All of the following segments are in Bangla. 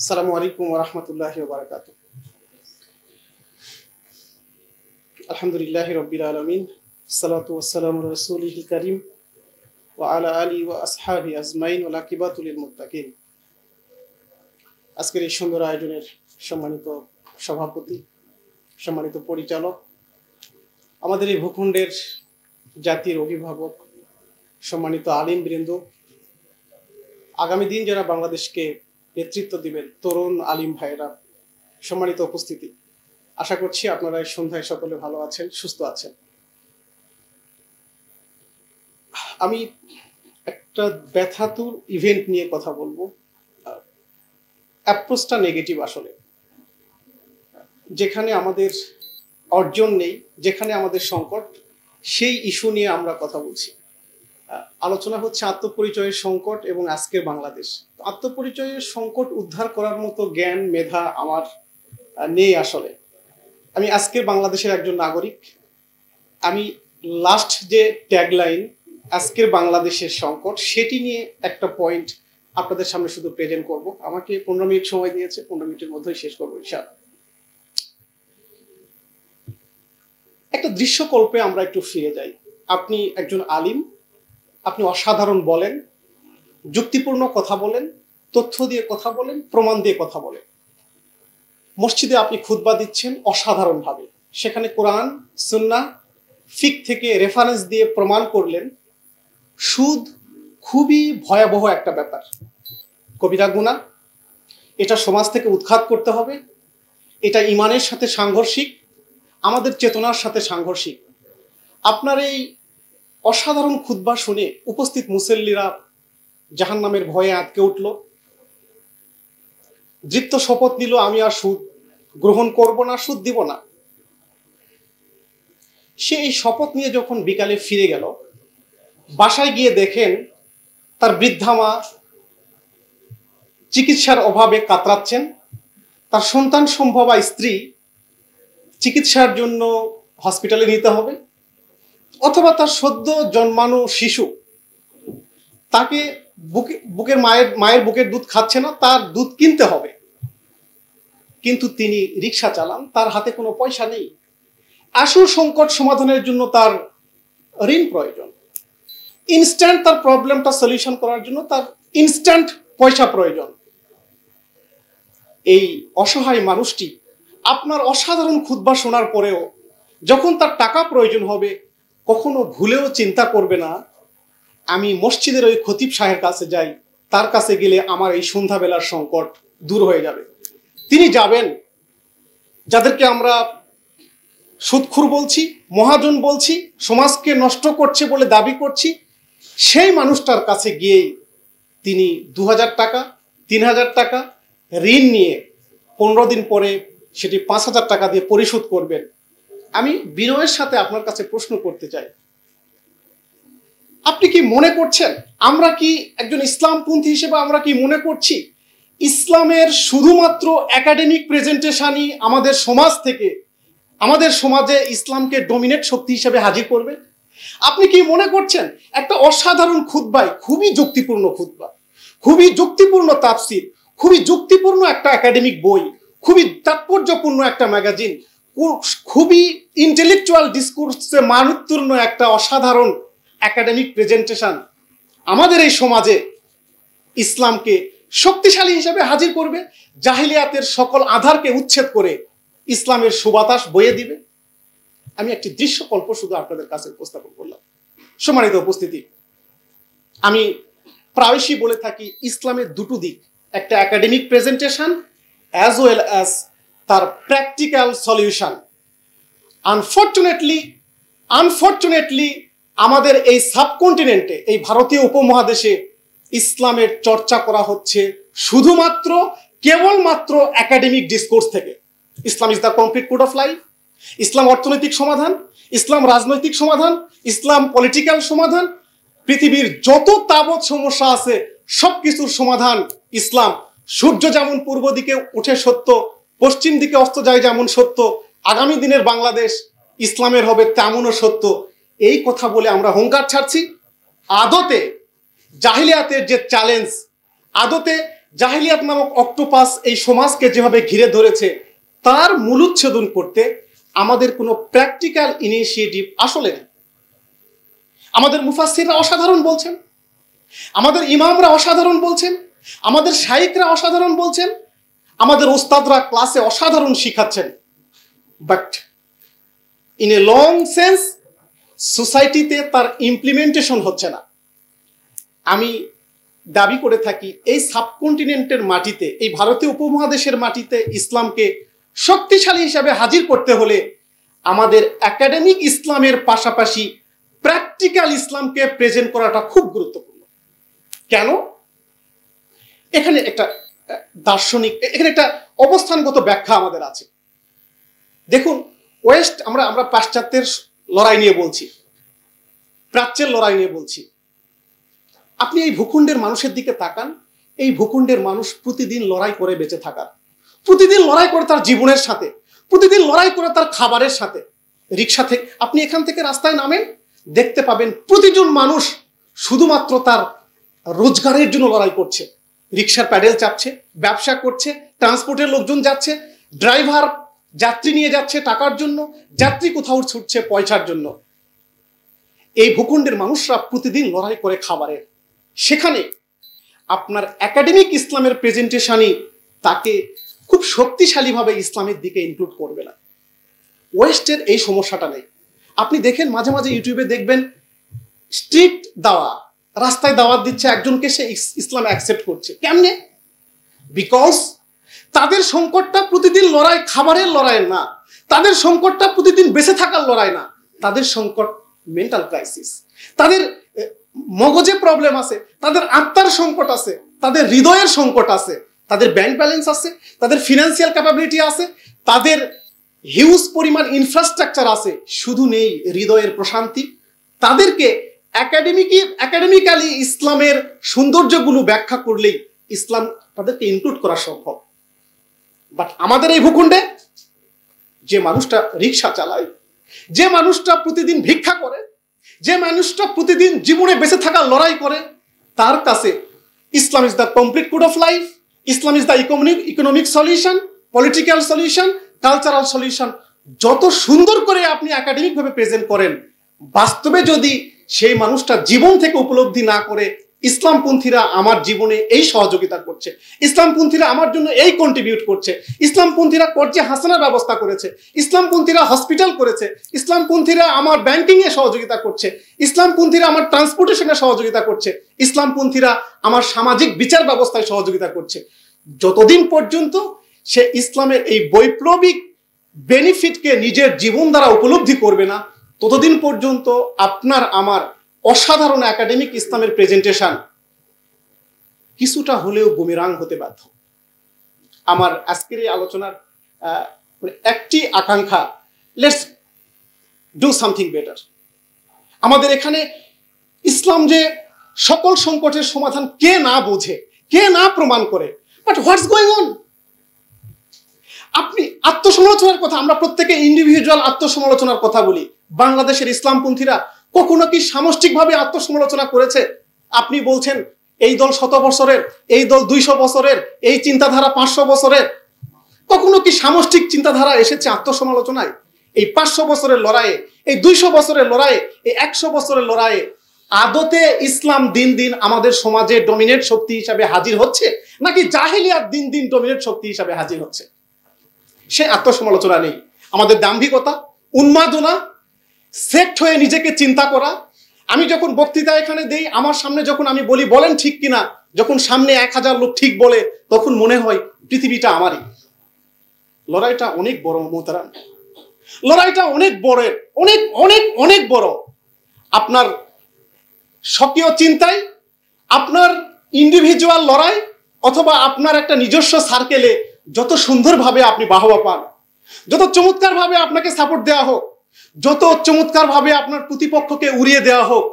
আসসালামু আলাইকুম রহমতুল্লাহ বারকাত আলহামদুলিল্লাহ রবিল আলমিন সালাত রসুল করিম ও আলা আলী ও আসহাবি আজমাইন ও লাকিবাতুল মুতাকিম আজকের এই সুন্দর আয়োজনের সম্মানিত সভাপতি সম্মানিত পরিচালক আমাদের এই ভূখণ্ডের জাতির অভিভাবক সম্মানিত আলিম বৃন্দ আগামী দিন যারা বাংলাদেশকে নেতৃত্ব দিবেন তরুণ আলিম ভাইরা সম্মানিত উপস্থিতি আশা করছি আপনারা সন্ধ্যায় সকলে ভালো আছেন সুস্থ আছেন আমি একটা ব্যথাতুর ইভেন্ট নিয়ে কথা বলবো অ্যাপ্রোচটা নেগেটিভ আসলে যেখানে আমাদের অর্জন নেই যেখানে আমাদের সংকট সেই ইস্যু নিয়ে আমরা কথা বলছি আলোচনা হচ্ছে আত্মপরিচয়ের সংকট এবং আজকের বাংলাদেশ আত্মপরিচয়ের সংকট উদ্ধার করার মতো জ্ঞান মেধা আমার নেই আসলে আমি আজকের বাংলাদেশের একজন নাগরিক আমি লাস্ট যে ট্যাগলাইন আজকের বাংলাদেশের সংকট সেটি নিয়ে একটা পয়েন্ট আপনাদের সামনে শুধু প্রেজেন্ট করব আমাকে পনেরো মিনিট সময় দিয়েছে পনেরো মিনিটের মধ্যেই শেষ করবো ইশারা একটা দৃশ্যকল্পে আমরা একটু ফিরে যাই আপনি একজন আলিম আপনি অসাধারণ বলেন যুক্তিপূর্ণ কথা বলেন তথ্য দিয়ে কথা বলেন প্রমাণ দিয়ে কথা বলেন মসজিদে আপনি খুতবা দিচ্ছেন অসাধারণভাবে সেখানে কোরআন সুন্না ফিক থেকে রেফারেন্স দিয়ে প্রমাণ করলেন সুদ খুবই ভয়াবহ একটা ব্যাপার কবিরা গুণা এটা সমাজ থেকে উৎখাত করতে হবে এটা ইমানের সাথে সাংঘর্ষিক আমাদের চেতনার সাথে সাংঘর্ষিক আপনার এই অসাধারণ খুদ্া শুনে উপস্থিত মুসল্লিরা জাহান নামের ভয়ে আঁতকে উঠল দৃপ্ত শপথ নিল আমি আর সুদ গ্রহণ করব না সুদ দিব না সে এই শপথ নিয়ে যখন বিকালে ফিরে গেল বাসায় গিয়ে দেখেন তার বৃদ্ধা মা চিকিৎসার অভাবে কাতরাচ্ছেন তার সন্তান সম্ভবা স্ত্রী চিকিৎসার জন্য হসপিটালে নিতে হবে অথবা তার সদ্য জন্মানো শিশু তাকে বুকে বুকের মায়ের মায়ের বুকের দুধ খাচ্ছে না তার দুধ কিনতে হবে কিন্তু তিনি রিক্সা চালান তার হাতে কোনো পয়সা নেই আসল সংকট সমাধানের জন্য তার ঋণ প্রয়োজন ইনস্ট্যান্ট তার প্রবলেমটা সলিউশন করার জন্য তার ইনস্ট্যান্ট পয়সা প্রয়োজন এই অসহায় মানুষটি আপনার অসাধারণ ক্ষুদ্বা শোনার পরেও যখন তার টাকা প্রয়োজন হবে কখনো ভুলেও চিন্তা করবে না আমি মসজিদের ওই খতিব সাহের কাছে যাই তার কাছে গেলে আমার এই সন্ধ্যাবেলার সংকট দূর হয়ে যাবে তিনি যাবেন যাদেরকে আমরা সুৎখুর বলছি মহাজন বলছি সমাজকে নষ্ট করছে বলে দাবি করছি সেই মানুষটার কাছে গিয়ে তিনি দু টাকা তিন হাজার টাকা ঋণ নিয়ে পনেরো দিন পরে সেটি পাঁচ হাজার টাকা দিয়ে পরিশোধ করবেন আমি বিনয়ের সাথে আপনার কাছে প্রশ্ন করতে চাই আপনি কি মনে করছেন আমরা কি একজন ইসলামপন্থী হিসেবে আমরা কি মনে করছি ইসলামের শুধুমাত্র একাডেমিক প্রেজেন্টেশনই আমাদের সমাজ থেকে আমাদের সমাজে ইসলামকে ডমিনেট শক্তি হিসেবে হাজির করবে আপনি কি মনে করছেন একটা অসাধারণ খুদ্বাই খুবই যুক্তিপূর্ণ খুদ্বা খুবই যুক্তিপূর্ণ তাপসির খুবই যুক্তিপূর্ণ একটা একাডেমিক বই খুবই তাৎপর্যপূর্ণ একটা ম্যাগাজিন খুবই ইন্টেলেকচুয়াল ডিসকোর্সে মানত্তূর্ণ একটা অসাধারণ একাডেমিক প্রেজেন্টেশন আমাদের এই সমাজে ইসলামকে শক্তিশালী হিসেবে হাজির করবে জাহিলিয়াতের সকল আধারকে উচ্ছেদ করে ইসলামের সুবাতাস বয়ে দিবে আমি একটি দৃশ্যকল্প শুধু আপনাদের কাছে উপস্থাপন করলাম সম্মানিত উপস্থিতি আমি প্রায়শই বলে থাকি ইসলামের দুটো দিক একটা academic presentation as well as তার প্র্যাকটিক্যাল সলিউশন আনফর্চুনেটলি আনফর্চুনেটলি আমাদের এই সাবকন্টিনেন্টে এই ভারতীয় উপমহাদেশে ইসলামের চর্চা করা হচ্ছে শুধুমাত্র কেবলমাত্র একাডেমিক ডিসকোর্স থেকে Islam is the complete code of life ইসলাম অর্থনৈতিক সমাধান ইসলাম রাজনৈতিক সমাধান ইসলাম পলিটিক্যাল সমাধান পৃথিবীর যত তাবৎ সমস্যা আছে সব কিছুর সমাধান ইসলাম সূর্য যেমন পূর্ব দিকে উঠে সত্য পশ্চিম দিকে অস্ত যায় যেমন সত্য আগামী দিনের বাংলাদেশ ইসলামের হবে তেমনও সত্য এই কথা বলে আমরা হুঙ্কার ছাড়ছি আদতে জাহিলিয়াতের যে চ্যালেঞ্জ আদতে জাহিলিয়াত নামক অক্টোপাস এই সমাজকে যেভাবে ঘিরে ধরেছে তার উচ্ছেদন করতে আমাদের কোনো প্র্যাকটিক্যাল ইনিশিয়েটিভ আসলে নেই আমাদের মুফাসিররা অসাধারণ বলছেন আমাদের ইমামরা অসাধারণ বলছেন আমাদের সাহিত্যরা অসাধারণ বলছেন আমাদের ওস্তাদরা ক্লাসে অসাধারণ শিখাচ্ছেন but in a long sense সোসাইটিতে তার ইমপ্লিমেন্টেশন হচ্ছে না আমি দাবি করে থাকি এই সাবকন্টিনেন্টের মাটিতে এই ভারতীয় উপমহাদেশের মাটিতে ইসলামকে শক্তিশালী হিসাবে হাজির করতে হলে আমাদের একাডেমিক ইসলামের পাশাপাশি প্র্যাকটিক্যাল ইসলামকে প্রেজেন্ট করাটা খুব গুরুত্বপূর্ণ কেন এখানে একটা দার্শনিক এখানে একটা অবস্থানগত ব্যাখ্যা আমাদের আছে দেখুন ওয়েস্ট আমরা আমরা পাশ্চাত্যের লড়াই নিয়ে বলছি প্রাচ্যের লড়াই নিয়ে বলছি আপনি এই ভূখণ্ডের মানুষের দিকে তাকান এই ভূখণ্ডের মানুষ প্রতিদিন লড়াই করে বেঁচে থাকার প্রতিদিন লড়াই করে তার জীবনের সাথে প্রতিদিন লড়াই করে তার খাবারের সাথে রিক্সা থেকে আপনি এখান থেকে রাস্তায় নামেন দেখতে পাবেন প্রতিজন মানুষ শুধুমাত্র তার রোজগারের জন্য লড়াই করছে রিক্সার প্যাডেল চাপছে ব্যবসা করছে ট্রান্সপোর্টের লোকজন যাচ্ছে ড্রাইভার যাত্রী নিয়ে যাচ্ছে টাকার জন্য যাত্রী কোথাও ছুটছে পয়সার জন্য এই ভূখণ্ডের মানুষরা প্রতিদিন লড়াই করে খাবারের সেখানে আপনার একাডেমিক ইসলামের প্রেজেন্টেশনই তাকে খুব শক্তিশালীভাবে ইসলামের দিকে ইনক্লুড করবে না ওয়েস্টের এই সমস্যাটা নেই আপনি দেখেন মাঝে মাঝে ইউটিউবে দেখবেন স্ট্রিট দাওয়া রাস্তায় দাওয়াত দিচ্ছে একজনকে সে ইসলাম অ্যাকসেপ্ট করছে কেমনে বিকজ তাদের সংকটটা প্রতিদিন লড়াই খাবারের লড়াই না তাদের সংকটটা প্রতিদিন বেঁচে থাকার লড়াই না তাদের সংকট মেন্টাল ক্রাইসিস তাদের মগজে প্রবলেম আছে তাদের আত্মার সংকট আছে তাদের হৃদয়ের সংকট আছে তাদের ব্যাংক ব্যালেন্স আছে তাদের ফিনান্সিয়াল ক্যাপাবিলিটি আছে তাদের হিউজ পরিমাণ ইনফ্রাস্ট্রাকচার আছে শুধু নেই হৃদয়ের প্রশান্তি তাদেরকে একাডেমিকি একাডেমিক্যালি ইসলামের সৌন্দর্যগুলো ব্যাখ্যা করলেই ইসলাম তাদেরকে ইনক্লুড করা সম্ভব বাট আমাদের এই ভূখণ্ডে যে মানুষটা রিক্সা চালায় যে মানুষটা প্রতিদিন ভিক্ষা করে যে মানুষটা প্রতিদিন জীবনে বেঁচে থাকার লড়াই করে তার কাছে Islam is the complete code of life Islam is the economic economic solution political solution cultural solution যত সুন্দর করে আপনি একাডেমিকভাবে প্রেজেন্ট করেন বাস্তবে যদি সেই মানুষটা জীবন থেকে উপলব্ধি না করে ইসলামপন্থীরা আমার জীবনে এই সহযোগিতা করছে ইসলামপন্থীরা আমার জন্য এই কন্ট্রিবিউট করছে ইসলামপন্থীরা করছে হাসানার ব্যবস্থা করেছে ইসলামপন্থীরা হসপিটাল করেছে ইসলামপন্থীরা আমার ব্যাংকিংয়ে সহযোগিতা করছে ইসলামপন্থীরা আমার ট্রান্সপোর্টেশনে সহযোগিতা করছে ইসলামপন্থীরা আমার সামাজিক বিচার ব্যবস্থায় সহযোগিতা করছে যতদিন পর্যন্ত সে ইসলামের এই বৈপ্লবিক বেনিফিটকে নিজের জীবন দ্বারা উপলব্ধি করবে না ততদিন পর্যন্ত আপনার আমার অসাধারণ একাডেমিক ইসলামের প্রেজেন্টেশন কিছুটা হলেও বুমেরাং হতে বাধ্য আমার আজকের এই আলোচনার মানে একটি আকাঙ্ক্ষা লেটস ডু সামথিং বেটার আমাদের এখানে ইসলাম যে সকল সংকটের সমাধান কে না বোঝে কে না প্রমাণ করে বাট হোয়াটস গোয়িং অন আপনি আত্মসমালোচনার কথা আমরা প্রত্যেকে ইন্ডিভিজুয়াল আত্মসমালোচনার কথা বলি বাংলাদেশের ইসলামপন্থীরা কখনো কি সামষ্টিকভাবে আত্মসমালোচনা করেছে আপনি বলছেন এই দল শত বছরের এই দল দুইশো বছরের এই চিন্তাধারা পাঁচশো বছরের কখনো কি সামষ্টিক চিন্তাধারা এসেছে আত্মসমালোচনায় এই পাঁচশো বছরের লড়াইয়ে এই দুইশো বছরের লড়াইয়ে এই একশো বছরের লড়াইয়ে আদতে ইসলাম দিন দিন আমাদের সমাজে ডমিনেট শক্তি হিসাবে হাজির হচ্ছে নাকি জাহিলিয়াত দিন দিন ডমিনেট শক্তি হিসাবে হাজির হচ্ছে সে আত্মসমালোচনা নেই আমাদের দাম্ভিকতা উন্মাদনা সেট হয়ে নিজেকে চিন্তা করা আমি যখন বক্তৃতা এখানে দেই আমার সামনে যখন আমি বলি বলেন ঠিক কিনা যখন সামনে এক হাজার লোক ঠিক বলে তখন মনে হয় পৃথিবীটা আমারই লড়াইটা অনেক বড় মোহতারাম লড়াইটা অনেক বড় অনেক অনেক অনেক বড় আপনার স্বকীয় চিন্তায় আপনার ইন্ডিভিজুয়াল লড়াই অথবা আপনার একটা নিজস্ব সার্কেলে যত সুন্দরভাবে আপনি বাহবা পান যত চমৎকারভাবে আপনাকে সাপোর্ট দেওয়া হোক যত চমৎকারভাবে আপনার প্রতিপক্ষকে উড়িয়ে দেওয়া হোক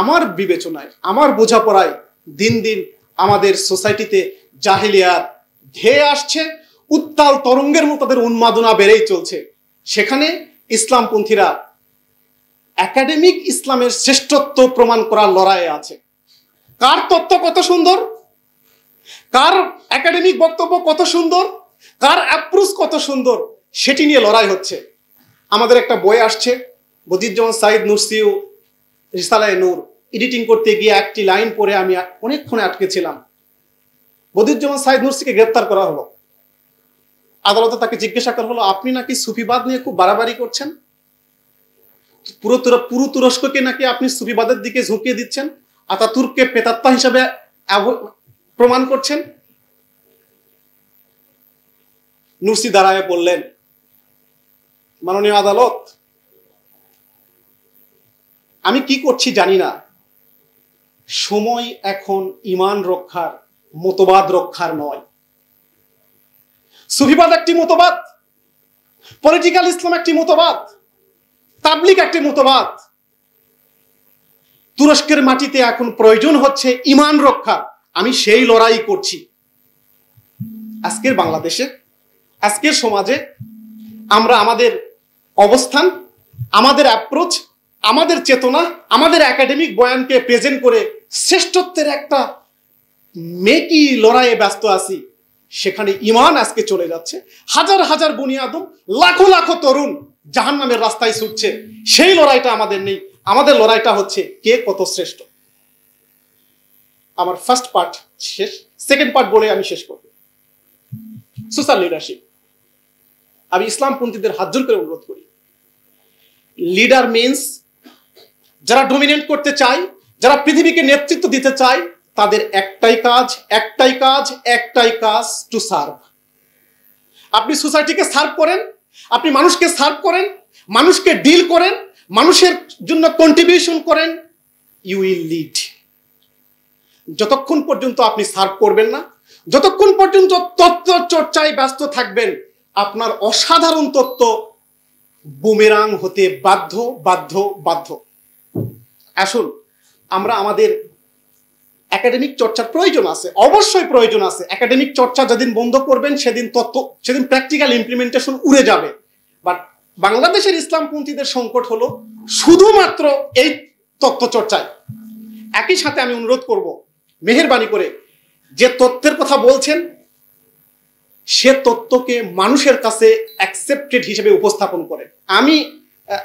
আমার বিবেচনায় আমার বোঝাপড়ায় দিন দিন আমাদের সোসাইটিতে জাহিলিয়ার ধেয়ে আসছে উত্তাল তরঙ্গের মতো তাদের উন্মাদনা বেড়েই চলছে সেখানে ইসলামপন্থীরা একাডেমিক ইসলামের শ্রেষ্ঠত্ব প্রমাণ করার লড়াইয়ে আছে কার তত্ত্ব কত সুন্দর কার একাডেমিক বক্তব্য কত সুন্দর কার অ্যাপ্রুজ কত সুন্দর সেটি নিয়ে লড়াই হচ্ছে আমাদের একটা বই আসছে বদিজ্জামান সাইদ নুরসিউ রিসালায় নূর এডিটিং করতে গিয়ে একটি লাইন পরে আমি অনেকক্ষণে আটকেছিলাম বদিজ্জামান সাইদ নুরসিকে গ্রেপ্তার করা হলো আদালতে তাকে জিজ্ঞাসা করা হলো আপনি নাকি সুফিবাদ নিয়ে খুব বাড়াবাড়ি করছেন পুরো পুরো তুরস্ককে নাকি আপনি সুফিবাদের দিকে ঝুঁকিয়ে দিচ্ছেন তুর্ককে পেতাত্মা হিসাবে প্রমাণ করছেন নুরসি দাঁড়ায় বললেন মাননীয় আদালত আমি কি করছি জানি না সময় এখন ইমান রক্ষার মতবাদ রক্ষার নয় সুফিবাদ একটি মতবাদ পলিটিক্যাল ইসলাম একটি মতবাদ তাবলিক একটি মতবাদ তুরস্কের মাটিতে এখন প্রয়োজন হচ্ছে ইমান রক্ষা আমি সেই লড়াই করছি আজকের বাংলাদেশে আজকের সমাজে আমরা আমাদের অবস্থান আমাদের অ্যাপ্রোচ আমাদের চেতনা আমাদের একাডেমিক বয়ানকে প্রেজেন্ট করে শ্রেষ্ঠত্বের একটা মেকি লড়াইয়ে ব্যস্ত আছি সেখানে ইমান আজকে চলে যাচ্ছে হাজার হাজার বুনিয়াদম লাখো লাখো তরুণ জাহান নামের রাস্তায় ছুটছে সেই লড়াইটা আমাদের নেই আমাদের লড়াইটা হচ্ছে কে কত শ্রেষ্ঠ আমার ফার্স্ট পার্ট শেষ সেকেন্ড পার্ট বলে আমি শেষ করব সোশ্যাল লিডারশিপ আমি ইসলামপন্থীদের হাত জোর করে অনুরোধ করি লিডার মিন্স যারা ডোমিনেট করতে চায় যারা পৃথিবীকে নেতৃত্ব দিতে চায় তাদের একটাই কাজ একটাই কাজ একটাই কাজ টু সার্ভ আপনি সোসাইটিকে সার্ভ করেন আপনি মানুষকে সার্ভ করেন মানুষকে ডিল করেন মানুষের জন্য কন্ট্রিবিউশন করেন ইউ উইল লিড যতক্ষণ পর্যন্ত আপনি সার্ভ করবেন না যতক্ষণ পর্যন্ত তত্ত্ব চর্চায় ব্যস্ত থাকবেন আপনার অসাধারণ তত্ত্ব বুমেরাং হতে বাধ্য বাধ্য বাধ্য আসুন আমরা আমাদের একাডেমিক চর্চার প্রয়োজন আছে অবশ্যই প্রয়োজন আছে একাডেমিক চর্চা যেদিন বন্ধ করবেন সেদিন তত্ত্ব সেদিন প্র্যাকটিক্যাল ইমপ্লিমেন্টেশন উড়ে যাবে বাট বাংলাদেশের ইসলামপন্থীদের সংকট হলো শুধুমাত্র এই তত্ত্ব চর্চায় একই সাথে আমি অনুরোধ করব মেহরবানি করে যে তত্ত্বের কথা বলছেন সে তত্ত্বকে মানুষের কাছে অ্যাকসেপ্টেড হিসেবে উপস্থাপন করে আমি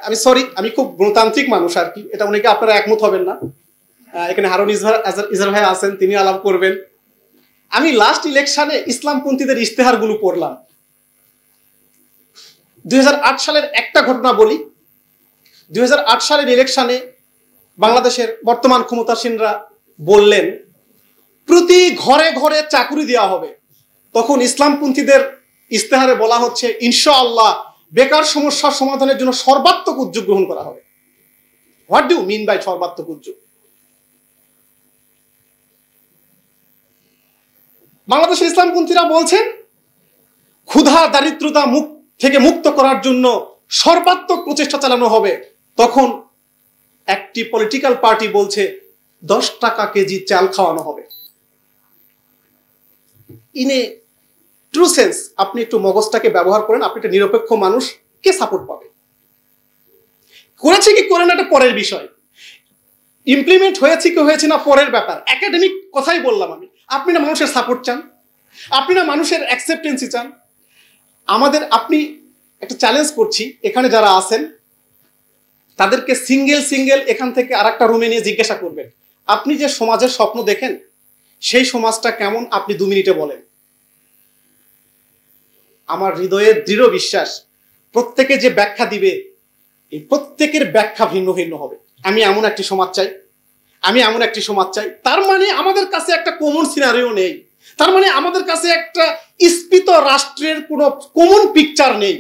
আমি সরি আমি খুব গণতান্ত্রিক মানুষ আর কি এটা অনেকে আপনারা একমত হবেন না এখানে হারুন ইজহার ভাই আছেন তিনি আলাপ করবেন আমি লাস্ট ইলেকশনে ইসলামপন্থীদের ইশতেহারগুলো পড়লাম দুই সালের একটা ঘটনা বলি দুই সালের ইলেকশনে বাংলাদেশের বর্তমান ক্ষমতাসীনরা বললেন প্রতি ঘরে ঘরে চাকুরি দেওয়া হবে তখন ইসলামপন্থীদের ইস্তেহারে বলা হচ্ছে ইনশাআল্লাহ বেকার সমস্যার সমাধানের জন্য সর্বাত্মক উদ্যোগ গ্রহণ করা হবে হোয়াট ডু মিন বাই সর্বাত্মক উদ্যোগ বাংলাদেশের ইসলামপন্থীরা বলছেন ক্ষুধা দারিদ্রতা মুখ থেকে মুক্ত করার জন্য সর্বাত্মক প্রচেষ্টা চালানো হবে তখন একটি পলিটিক্যাল পার্টি বলছে দশ টাকা কেজি চাল খাওয়ানো হবে ইনে ট্রু সেন্স আপনি একটু মগজটাকে ব্যবহার করেন আপনি একটা নিরপেক্ষ মানুষ কে সাপোর্ট পাবে করেছে কি করে না এটা পরের বিষয় ইমপ্লিমেন্ট হয়েছে কি হয়েছে না পরের ব্যাপার একাডেমিক কথাই বললাম আমি আপনি না মানুষের সাপোর্ট চান আপনি না মানুষের অ্যাকসেপ্টেন্সি চান আমাদের আপনি একটা চ্যালেঞ্জ করছি এখানে যারা আছেন তাদেরকে সিঙ্গেল সিঙ্গেল এখান থেকে আর একটা রুমে নিয়ে জিজ্ঞাসা করবেন আপনি যে সমাজের স্বপ্ন দেখেন সেই সমাজটা কেমন আপনি দু মিনিটে বলেন আমার হৃদয়ের দৃঢ় বিশ্বাস প্রত্যেকে যে ব্যাখ্যা দিবে এই প্রত্যেকের ব্যাখ্যা ভিন্ন ভিন্ন হবে আমি এমন একটি সমাজ চাই আমি এমন একটি সমাজ চাই তার মানে আমাদের কাছে একটা কমন সিনারিও নেই তার মানে আমাদের কাছে একটা স্ফীত রাষ্ট্রের কোনো কমন পিকচার নেই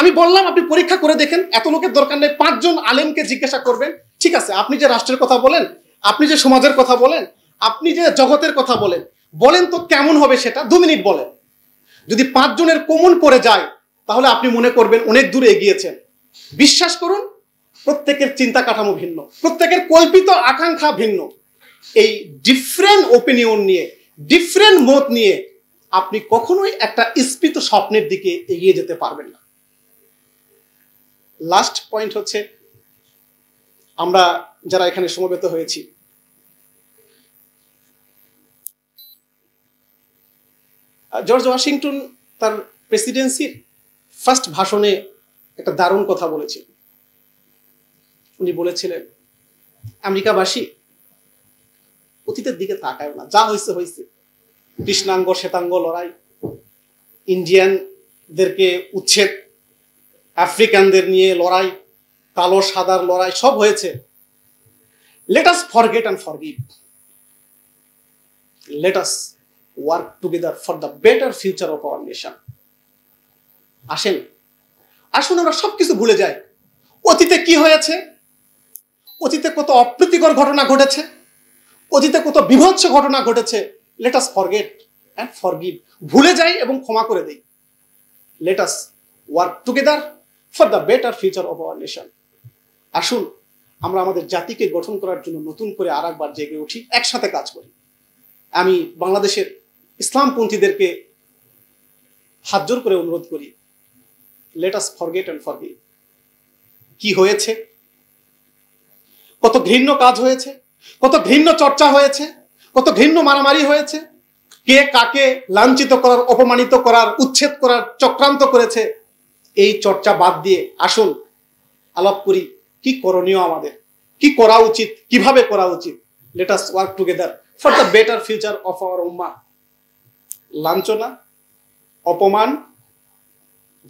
আমি বললাম আপনি পরীক্ষা করে দেখেন এত লোকের দরকার নেই পাঁচজন আলেমকে জিজ্ঞাসা করবেন ঠিক আছে আপনি যে রাষ্ট্রের কথা বলেন আপনি যে সমাজের কথা বলেন আপনি যে জগতের কথা বলেন বলেন তো কেমন হবে সেটা দু মিনিট বলেন যদি পাঁচজনের কোমন পড়ে যায় তাহলে আপনি মনে করবেন অনেক দূরে এগিয়েছেন বিশ্বাস করুন প্রত্যেকের চিন্তা কাঠামো ভিন্ন প্রত্যেকের কল্পিত আকাঙ্ক্ষা ভিন্ন এই ডিফারেন্ট ওপিনিয়ন নিয়ে ডিফারেন্ট মত নিয়ে আপনি কখনোই একটা স্ফীত স্বপ্নের দিকে এগিয়ে যেতে পারবেন না লাস্ট পয়েন্ট হচ্ছে আমরা যারা এখানে সমবেত হয়েছি জর্জ ওয়াশিংটন তার প্রেসিডেন্সির ফার্স্ট ভাষণে একটা দারুণ কথা বলেছিলেন উনি বলেছিলেন আমেরিকাবাসী অতীতের দিকে তাকায় না যা হয়েছে হয়েছে কৃষ্ণাঙ্গ শ্বেতাঙ্গ লড়াই ইন্ডিয়ানদেরকে উচ্ছেদ আফ্রিকানদের নিয়ে লড়াই কালো সাদার লড়াই সব হয়েছে let us forget and forgive let us work together for the better future of our nation আসেন আসুন আমরা সবকিছু ভুলে যাই অতীতে কি হয়েছে অতীতে কত অপ্রীতিকর ঘটনা ঘটেছে অতীতে কত বিভৎস ঘটনা ঘটেছে লেট ফরগেট অ্যান্ড ফরগিভ ভুলে যাই এবং ক্ষমা করে দেই let us work together for the better future of our nation আসুন আমরা আমাদের জাতিকে গঠন করার জন্য নতুন করে আর একবার জেগে উঠি একসাথে কাজ করি আমি বাংলাদেশের ইসলামপন্থীদেরকে হাত জোর করে অনুরোধ করি লেটাস ফরগেট অ্যান্ড ফরগিভ কি হয়েছে কত ঘৃণ্য কাজ হয়েছে কত ঘৃণ্য চর্চা হয়েছে কত ঘৃণ্য মারামারি হয়েছে কে কাকে লাঞ্ছিত করার অপমানিত করার উচ্ছেদ করার চক্রান্ত করেছে এই চর্চা বাদ দিয়ে আসুন আলাপ করি কি করণীয় আমাদের কি করা উচিত কিভাবে করা উচিত let us work together for the better future of our উম্মা লাঞ্ছনা অপমান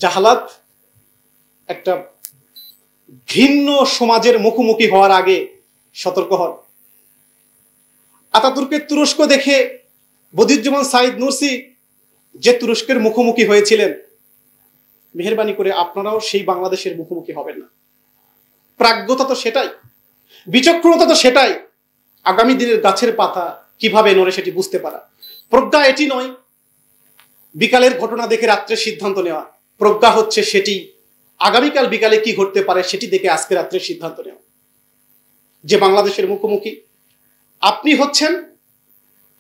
জাহালাত একটা ঘৃণ্য সমাজের মুখোমুখি হওয়ার আগে সতর্ক হন আতাতুর্কের তুরস্ক দেখে বদিউজ্জামান সাইদ নুরসি যে তুরস্কের মুখোমুখি হয়েছিলেন মেহরবানি করে আপনারাও সেই বাংলাদেশের মুখোমুখি হবেন না প্রাজ্ঞতা তো সেটাই বিচক্ষণতা তো সেটাই আগামী দিনের গাছের পাতা কিভাবে নড়ে সেটি বুঝতে পারা প্রজ্ঞা এটি নয় বিকালের ঘটনা দেখে রাত্রে সিদ্ধান্ত নেওয়া প্রজ্ঞা হচ্ছে সেটি আগামীকাল বিকালে কি ঘটতে পারে সেটি দেখে আজকে রাত্রে সিদ্ধান্ত নেওয়া যে বাংলাদেশের মুখোমুখি আপনি হচ্ছেন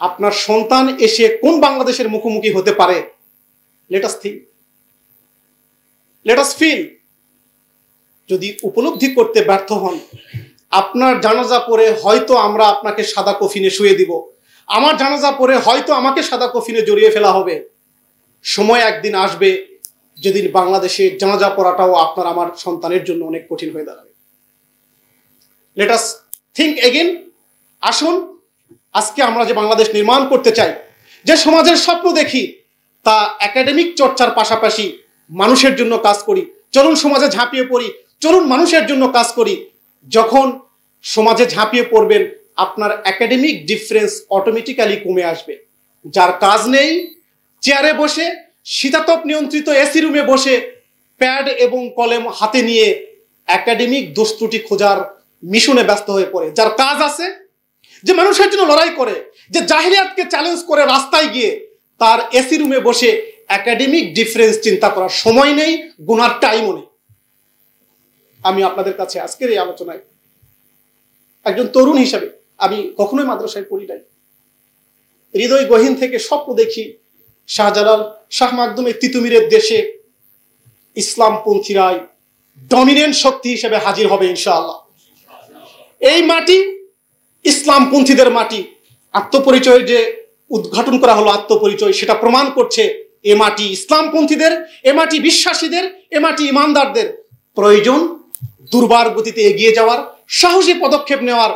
আপনার সন্তান এসে কোন বাংলাদেশের মুখোমুখি হতে পারে লেটাস থিঙ্ক লেটাস ফিল যদি উপলব্ধি করতে ব্যর্থ হন আপনার জানাজা পরে হয়তো আমরা আপনাকে সাদা কফিনে শুয়ে দিব আমার জানাজা পরে হয়তো আমাকে সাদা কফিনে জড়িয়ে ফেলা হবে সময় একদিন আসবে যেদিন বাংলাদেশে জানাজা পড়াটাও আপনার আমার সন্তানের জন্য অনেক কঠিন হয়ে দাঁড়াবে লেটাস থিঙ্ক এগেন আসুন আজকে আমরা যে বাংলাদেশ নির্মাণ করতে চাই যে সমাজের স্বপ্ন দেখি তা একাডেমিক চর্চার পাশাপাশি মানুষের জন্য কাজ করি চলুন সমাজে ঝাঁপিয়ে পড়ি চলুন মানুষের জন্য কাজ করি যখন সমাজে ঝাঁপিয়ে পড়বেন আপনার একাডেমিক ডিফারেন্স অটোমেটিক্যালি কমে আসবে যার কাজ নেই চেয়ারে বসে শীতাতপ নিয়ন্ত্রিত এসি রুমে বসে প্যাড এবং কলম হাতে নিয়ে একাডেমিক দোস্তুটি খোঁজার মিশনে ব্যস্ত হয়ে পড়ে যার কাজ আছে যে মানুষের জন্য লড়াই করে যে জাহিরিয়াতকে চ্যালেঞ্জ করে রাস্তায় গিয়ে তার এসি রুমে বসে একাডেমিক ডিফারেন্স চিন্তা করার সময় নেই গুনার টাইমও নেই আমি আপনাদের কাছে আজকের এই আলোচনায় একজন তরুণ হিসাবে আমি কখনোই মাদ্রাসায় পড়ি নাই হৃদয় গহীন থেকে স্বপ্ন দেখি শাহজালাল শাহ মাকদুমের তিতুমিরের দেশে ইসলামপন্থীরাই ডমিনেন্ট শক্তি হিসেবে হাজির হবে ইনশাআল্লাহ এই মাটি ইসলামপন্থীদের মাটি আত্মপরিচয় যে উদ্ঘাটন করা হলো আত্মপরিচয় সেটা প্রমাণ করছে এ মাটি ইসলামপন্থীদের এ মাটি বিশ্বাসীদের এ মাটি ইমানদারদের প্রয়োজন দুর্বার গতিতে এগিয়ে যাওয়ার সাহসী পদক্ষেপ নেওয়ার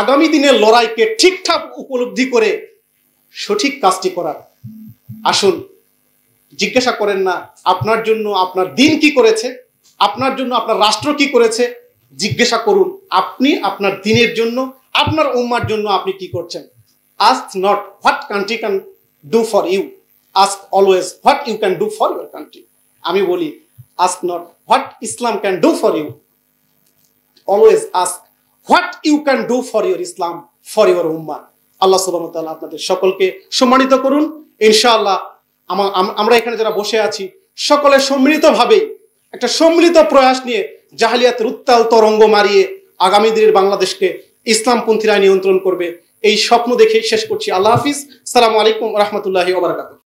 আগামী দিনের লড়াইকে ঠিকঠাক উপলব্ধি করে সঠিক কাজটি করার আসুন জিজ্ঞাসা করেন না আপনার জন্য আপনার দিন কি করেছে আপনার জন্য আপনার রাষ্ট্র কি করেছে জিজ্ঞাসা করুন আপনি আপনার দিনের জন্য আপনার উম্মার জন্য আপনি কি করছেন ask not what country can do for you ask always what you can do for your country আমি বলি ask not what Islam can do for you always ask what you can do for your Islam for your উম্মা আল্লাহ সুবাহ আপনাদের সকলকে সম্মানিত করুন ইনশাআল্লাহ আমরা এখানে যারা বসে আছি সকলে ভাবে একটা সম্মিলিত প্রয়াস নিয়ে জাহালিয়াত উত্তাল তরঙ্গ মারিয়ে আগামী দিনের বাংলাদেশকে ইসলামপন্থীরা নিয়ন্ত্রণ করবে এই স্বপ্ন দেখে শেষ করছি আল্লাহ হাফিজ সালাম আলাইকুম রহমতুল্লাহ